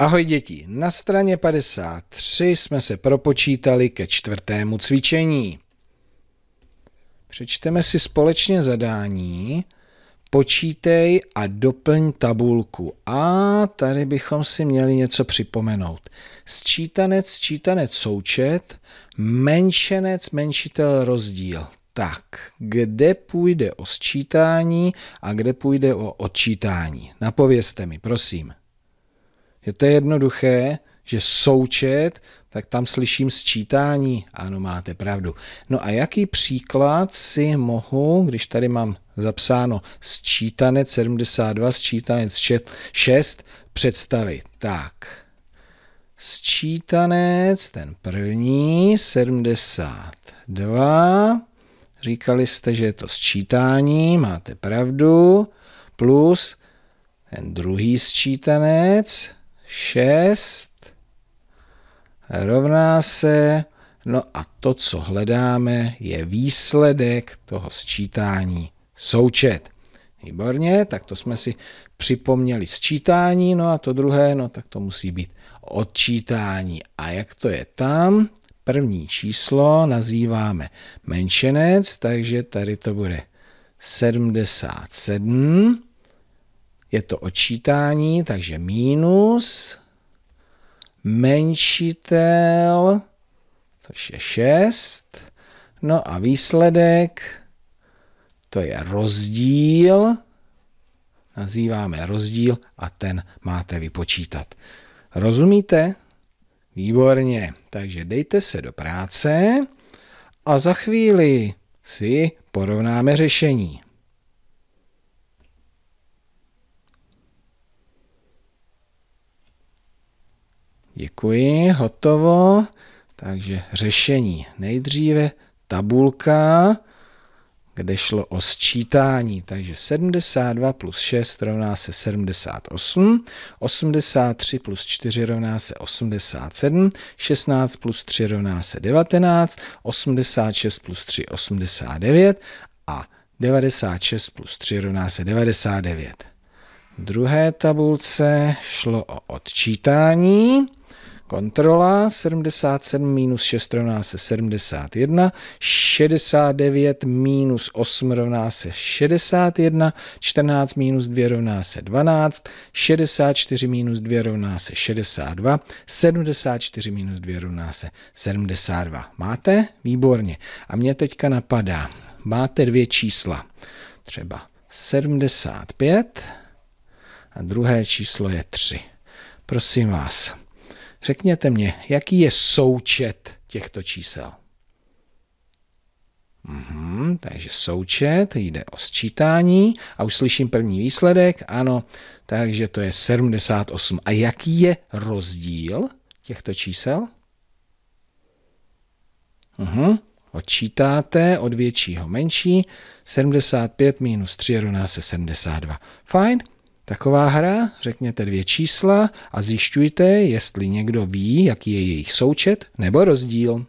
Ahoj děti, na straně 53 jsme se propočítali ke čtvrtému cvičení. Přečteme si společně zadání, počítej a doplň tabulku. A tady bychom si měli něco připomenout. Sčítanec, sčítanec, součet, menšenec, menšitel, rozdíl. Tak, kde půjde o sčítání a kde půjde o odčítání? Napovězte mi, prosím. Je to jednoduché, že součet, tak tam slyším sčítání. Ano, máte pravdu. No a jaký příklad si mohu, když tady mám zapsáno sčítanec 72, sčítanec 6, představit? Tak, sčítanec, ten první, 72, říkali jste, že je to sčítání, máte pravdu, plus ten druhý sčítanec, 6 rovná se, no a to, co hledáme, je výsledek toho sčítání součet. Výborně, tak to jsme si připomněli sčítání, no a to druhé, no tak to musí být odčítání. A jak to je tam? První číslo nazýváme menšenec, takže tady to bude 77 je to odčítání, takže minus menšitel, což je 6. No a výsledek, to je rozdíl, nazýváme rozdíl a ten máte vypočítat. Rozumíte? Výborně. Takže dejte se do práce a za chvíli si porovnáme řešení. Děkuji, hotovo. Takže řešení. Nejdříve tabulka, kde šlo o sčítání. Takže 72 plus 6 rovná se 78, 83 plus 4 rovná se 87, 16 plus 3 rovná se 19, 86 plus 3 89 a 96 plus 3 rovná se 99. V druhé tabulce šlo o odčítání. Kontrola 77 minus 6 rovná se 71, 69 minus 8 rovná se 61, 14 minus 2 rovná se 12, 64 minus 2 rovná se 62, 74 minus 2 rovná se 72. Máte? Výborně. A mě teďka napadá, máte dvě čísla, třeba 75 a druhé číslo je 3. Prosím vás, Řekněte mě, jaký je součet těchto čísel? Mhm, takže součet, jde o sčítání a už slyším první výsledek, ano, takže to je 78. A jaký je rozdíl těchto čísel? Mhm, odčítáte od většího menší, 75 minus 3 rovná se 72. Fajn, Taková hra, řekněte dvě čísla a zjišťujte, jestli někdo ví, jaký je jejich součet nebo rozdíl.